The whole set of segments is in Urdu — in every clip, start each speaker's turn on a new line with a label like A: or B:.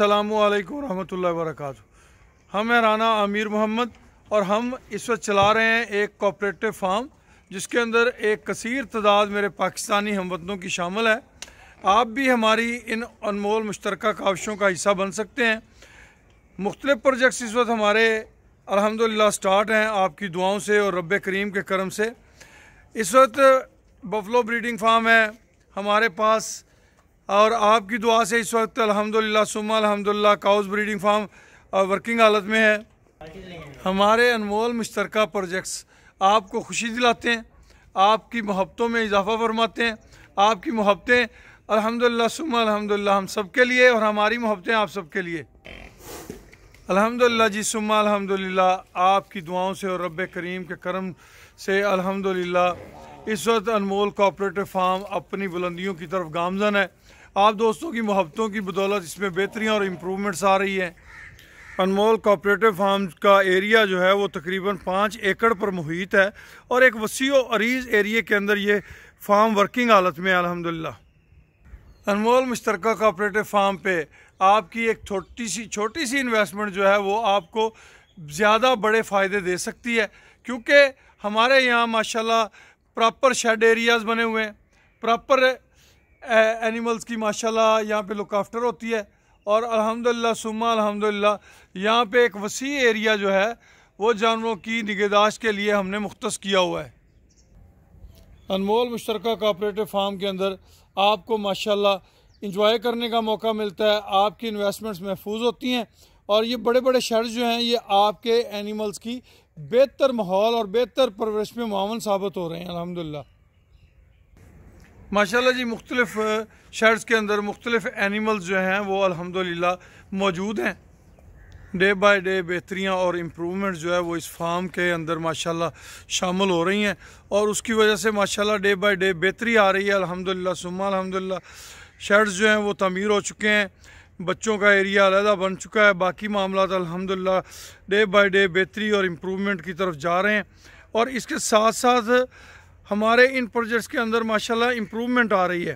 A: السلام علیکم ورحمۃ اللہ وبرکاتہ ہم ہیں رانا امیر محمد اور ہم اس وقت چلا رہے ہیں ایک کوپریٹو فارم جس کے اندر ایک کثیر تعداد میرے پاکستانی ہم وطنوں کی شامل ہے آپ بھی ہماری ان انمول مشترکہ کاوشوں کا حصہ بن سکتے ہیں مختلف پروجیکٹس اس وقت ہمارے الحمدللہ سٹارٹ ہیں آپ کی دعاؤں سے اور رب کریم کے کرم سے اس وقت بفلو بریڈنگ فارم ہے ہمارے پاس اور آپ کی دعا سے اس وقت الحمدللہ سمہ سما کاؤز بریڈنگ فارم ورکنگ حالت میں ہے ہمارے انمول مشترکہ پروجیکٹس آپ کو خوشی دلاتے ہیں آپ کی محبتوں میں اضافہ فرماتے ہیں آپ کی محبتیں الحمدللہ سمہ سما ہم سب کے لیے اور ہماری محبتیں آپ سب کے لیے الحمدللہ جی سمہ الحمدللہ آپ کی دعاؤں سے اور رب کریم کے کرم سے الحمدللہ اس وقت انمول کوآپریٹو فارم اپنی بلندیوں کی طرف گامزن ہے آپ دوستوں کی محبتوں کی بدولت اس میں بہتریاں اور امپرومنٹس آ رہی ہیں انمول کوپریٹو فارم کا ایریا جو ہے وہ تقریباً پانچ ایکڑ پر محیط ہے اور ایک وسیع و عریض ایریے کے اندر یہ فارم ورکنگ حالت میں الحمدللہ انمول مشترکہ کوپریٹو فارم پہ آپ کی ایک چھوٹی سی چھوٹی سی انویسٹمنٹ جو ہے وہ آپ کو زیادہ بڑے فائدے دے سکتی ہے کیونکہ ہمارے یہاں ماشاءاللہ پراپر شیڈ ایریاز بنے ہوئے ہیں پراپر اینیملز کی ماشاءاللہ یہاں پہ لک آفٹر ہوتی ہے اور الحمدللہ سما الحمدللہ یہاں پہ ایک وسیع ایریا جو ہے وہ جانوروں کی نگہداشت کے لیے ہم نے مختص کیا ہوا ہے انمول مشترکہ کوپریٹو فارم کے اندر آپ کو ماشاءاللہ انجوائے کرنے کا موقع ملتا ہے آپ کی انویسٹمنٹس محفوظ ہوتی ہیں اور یہ بڑے بڑے شرز جو ہیں یہ آپ کے اینیملز کی بہتر ماحول اور بہتر پرورش میں معاون ثابت ہو رہے ہیں الحمدللہ ماشاءاللہ جی مختلف شیڈز کے اندر مختلف اینیملز جو ہیں وہ الحمدللہ موجود ہیں ڈے بائی ڈے بہتریاں اور امپرومنٹ جو ہے وہ اس فارم کے اندر ماشاءاللہ شامل ہو رہی ہیں اور اس کی وجہ سے ماشاءاللہ ڈے بائی ڈے بہتری آ رہی ہے الحمدللہ سمہ سما الحمد شیڈز جو ہیں وہ تعمیر ہو چکے ہیں بچوں کا ایریا علیحدہ بن چکا ہے باقی معاملات الحمدللہ ڈے بائی ڈے بہتری اور امپرومنٹ کی طرف جا رہے ہیں اور اس کے ساتھ ساتھ ہمارے ان پروجیکٹس کے اندر ماشاءاللہ امپروومنٹ آ رہی ہے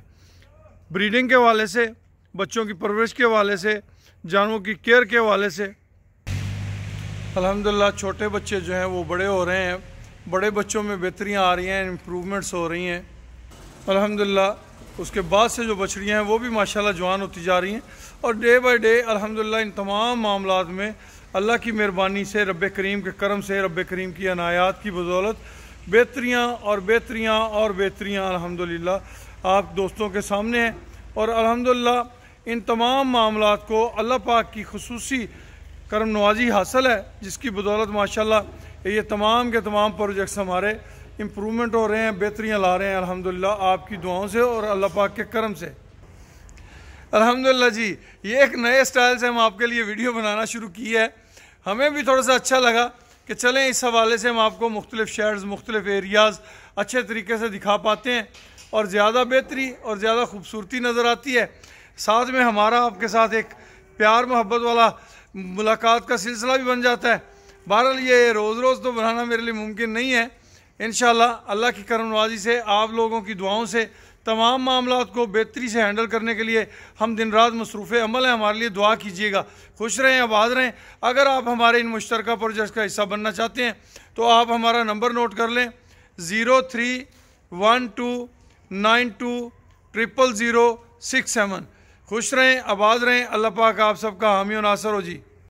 A: بریڈنگ کے حوالے سے بچوں کی پرورش کے حوالے سے جانوروں کی کیئر کے حوالے سے الحمدللہ چھوٹے بچے جو ہیں وہ بڑے ہو رہے ہیں بڑے بچوں میں بہتریاں آ رہی ہیں امپروومنٹس ہو رہی ہیں الحمدللہ اس کے بعد سے جو بچڑیاں ہیں وہ بھی ماشاءاللہ جوان ہوتی جا رہی ہیں اور ڈے بائی ڈے الحمدللہ ان تمام معاملات میں اللہ کی مہربانی سے رب کریم کے کرم سے رب کریم کی عنایات کی بدولت بہتریاں اور بہتریاں اور بہتریاں الحمدللہ آپ دوستوں کے سامنے ہیں اور الحمدللہ ان تمام معاملات کو اللہ پاک کی خصوصی کرم نوازی حاصل ہے جس کی بدولت ماشاءاللہ یہ تمام کے تمام پروجیکٹس ہمارے امپرومنٹ ہو رہے ہیں بہتریاں لا رہے ہیں الحمدللہ آپ کی دعاؤں سے اور اللہ پاک کے کرم سے الحمدللہ جی یہ ایک نئے سٹائل سے ہم آپ کے لیے ویڈیو بنانا شروع کی ہے ہمیں بھی تھوڑا سا اچھا لگا کہ چلیں اس حوالے سے ہم آپ کو مختلف شہرز مختلف ایریاز اچھے طریقے سے دکھا پاتے ہیں اور زیادہ بہتری اور زیادہ خوبصورتی نظر آتی ہے ساتھ میں ہمارا آپ کے ساتھ ایک پیار محبت والا ملاقات کا سلسلہ بھی بن جاتا ہے بہرحال یہ روز روز تو بنانا میرے لیے ممکن نہیں ہے انشاءاللہ اللہ کی کرم نوازی سے آپ لوگوں کی دعاؤں سے تمام معاملات کو بہتری سے ہینڈل کرنے کے لیے ہم دن رات مصروف عمل ہیں ہمارے لیے دعا کیجیے گا خوش رہیں آباد رہیں اگر آپ ہمارے ان مشترکہ پروجیکٹس کا حصہ بننا چاہتے ہیں تو آپ ہمارا نمبر نوٹ کر لیں zero three one two nine two triple zero six seven خوش رہیں آباد رہیں اللہ پاک آپ سب کا حامی و ناصر ہو جی